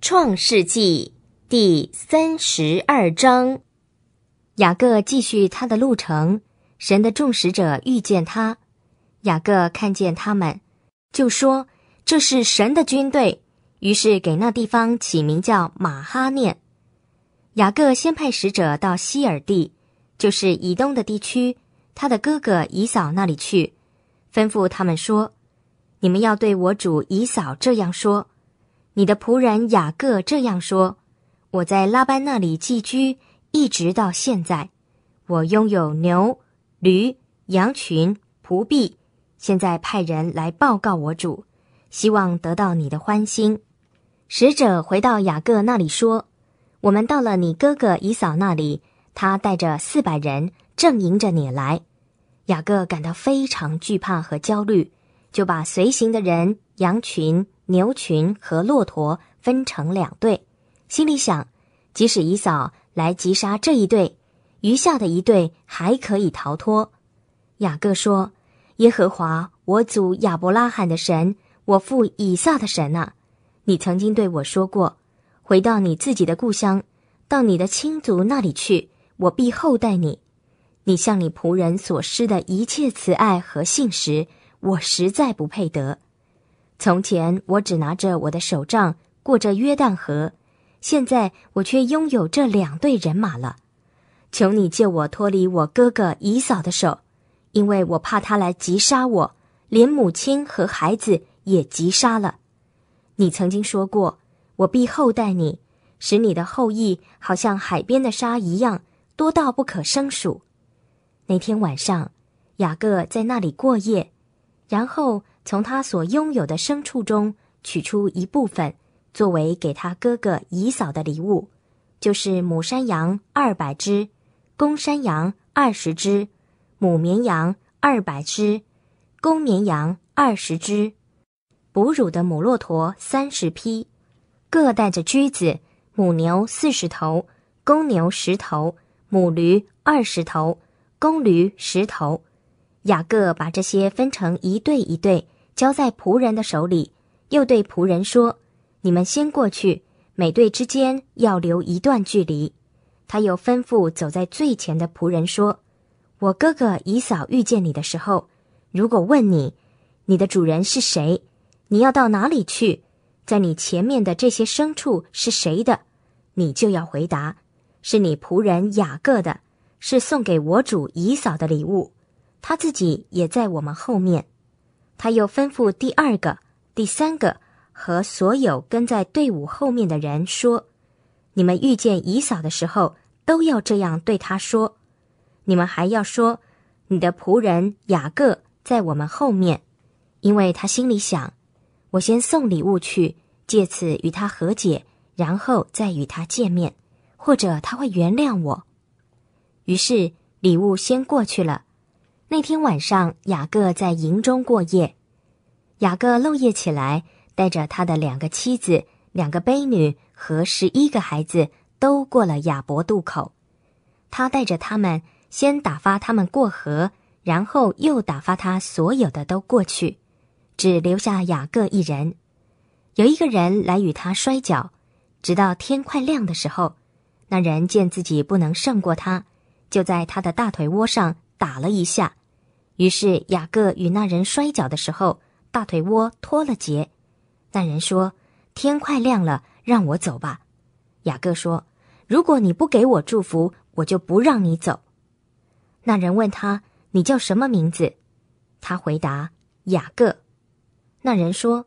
创世纪第三十二章，雅各继续他的路程，神的众使者遇见他，雅各看见他们，就说：“这是神的军队。”于是给那地方起名叫马哈念。雅各先派使者到希尔地，就是以东的地区，他的哥哥以扫那里去，吩咐他们说：“你们要对我主以扫这样说。”你的仆人雅各这样说：“我在拉班那里寄居，一直到现在，我拥有牛、驴、羊群、仆婢。现在派人来报告我主，希望得到你的欢心。”使者回到雅各那里说：“我们到了你哥哥姨嫂那里，他带着四百人，正迎着你来。”雅各感到非常惧怕和焦虑，就把随行的人、羊群。牛群和骆驼分成两队，心里想：即使以扫来击杀这一队，余下的一队还可以逃脱。雅各说：“耶和华我祖亚伯拉罕的神，我父以撒的神啊，你曾经对我说过：回到你自己的故乡，到你的亲族那里去，我必厚待你。你向你仆人所施的一切慈爱和信实，我实在不配得。”从前我只拿着我的手杖过着约旦河，现在我却拥有这两队人马了。求你借我脱离我哥哥姨嫂的手，因为我怕他来急杀我，连母亲和孩子也急杀了。你曾经说过，我必厚待你，使你的后裔好像海边的沙一样多到不可胜数。那天晚上，雅各在那里过夜，然后。从他所拥有的牲畜中取出一部分，作为给他哥哥姨嫂的礼物，就是母山羊二百只，公山羊二十只，母绵羊二百只，公绵羊二十只，哺乳的母骆驼三十匹，各带着驹子，母牛四十头，公牛十头，母驴二十头，公驴十头。雅各把这些分成一对一对，交在仆人的手里，又对仆人说：“你们先过去，每队之间要留一段距离。”他又吩咐走在最前的仆人说：“我哥哥以嫂遇见你的时候，如果问你，你的主人是谁，你要到哪里去，在你前面的这些牲畜是谁的，你就要回答：是你仆人雅各的，是送给我主以嫂的礼物。”他自己也在我们后面。他又吩咐第二个、第三个和所有跟在队伍后面的人说：“你们遇见姨嫂的时候，都要这样对他说。你们还要说，你的仆人雅各在我们后面，因为他心里想：我先送礼物去，借此与他和解，然后再与他见面，或者他会原谅我。”于是礼物先过去了。那天晚上，雅各在营中过夜。雅各漏夜起来，带着他的两个妻子、两个婢女和十一个孩子，都过了亚伯渡口。他带着他们先打发他们过河，然后又打发他所有的都过去，只留下雅各一人。有一个人来与他摔跤，直到天快亮的时候，那人见自己不能胜过他，就在他的大腿窝上打了一下。于是雅各与那人摔跤的时候，大腿窝脱了节。那人说：“天快亮了，让我走吧。”雅各说：“如果你不给我祝福，我就不让你走。”那人问他：“你叫什么名字？”他回答：“雅各。”那人说：“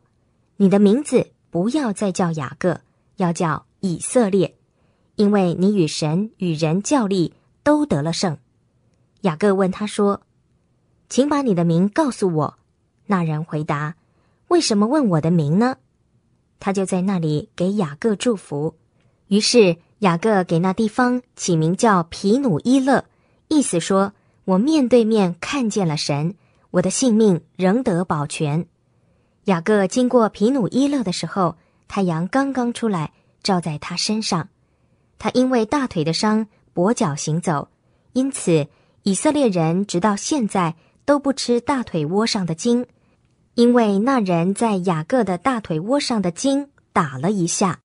你的名字不要再叫雅各，要叫以色列，因为你与神与人较力都得了胜。”雅各问他说。请把你的名告诉我。那人回答：“为什么问我的名呢？”他就在那里给雅各祝福。于是雅各给那地方起名叫皮努伊勒，意思说：“我面对面看见了神，我的性命仍得保全。”雅各经过皮努伊勒的时候，太阳刚刚出来，照在他身上。他因为大腿的伤跛脚行走，因此以色列人直到现在。都不吃大腿窝上的筋，因为那人在雅各的大腿窝上的筋打了一下。